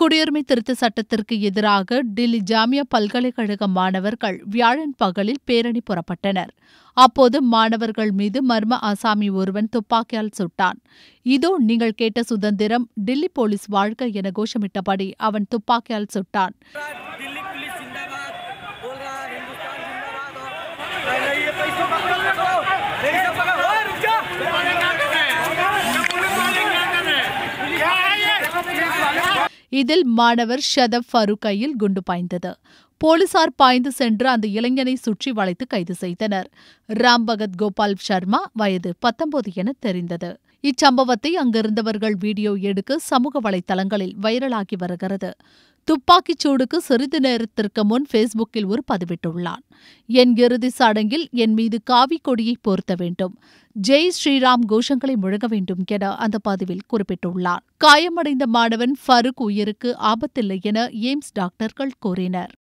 குடியுரிமை திருத்த சட்டத்திற்கு எதிராக டில்லி ஜாமியா பல்கலைக்கழக மாணவர்கள் வியாழன் பகலில் பேரணி புறப்பட்டனர் அப்போது மாணவர்கள் மீது மர்ம ஆசாமி ஒருவன் துப்பாக்கியால் சுட்டான் இதோ நீங்கள் கேட்ட சுதந்திரம் டில்லி போலீஸ் வாழ்க என கோஷமிட்டபடி அவன் துப்பாக்கியால் சுட்டான் இதில் மாணவர் ஷதப் ஃபருக்கையில் குண்டு பாய்ந்தது போலீசார் பாய்ந்து சென்று அந்த இளைஞனை சுற்றி வளைத்து கைது செய்தனர் ராம்பகத் கோபால் சர்மா வயது பத்தொன்பது என தெரிந்தது இச்சம்பவத்தை அங்கிருந்தவர்கள் வீடியோ எடுக்க சமூக வலைதளங்களில் வைரலாகி வருகிறது துப்பாக்கிச் சூடுக்கு சிறிது நேரத்திற்கு முன் ஃபேஸ்புக்கில் ஒரு பதிவிட்டுள்ளான் என் இறுதி சடங்கில் என் மீது காவி கொடியை போர்த்த வேண்டும் ஜெய் ஸ்ரீராம் கோஷங்களை முழங்க வேண்டும் என அந்த பதிவில் குறிப்பிட்டுள்ளார் காயமடைந்த மாணவன் ஃபருக் உயிருக்கு ஆபத்தில்லை என எய்ம்ஸ் டாக்டர்கள் கூறினர்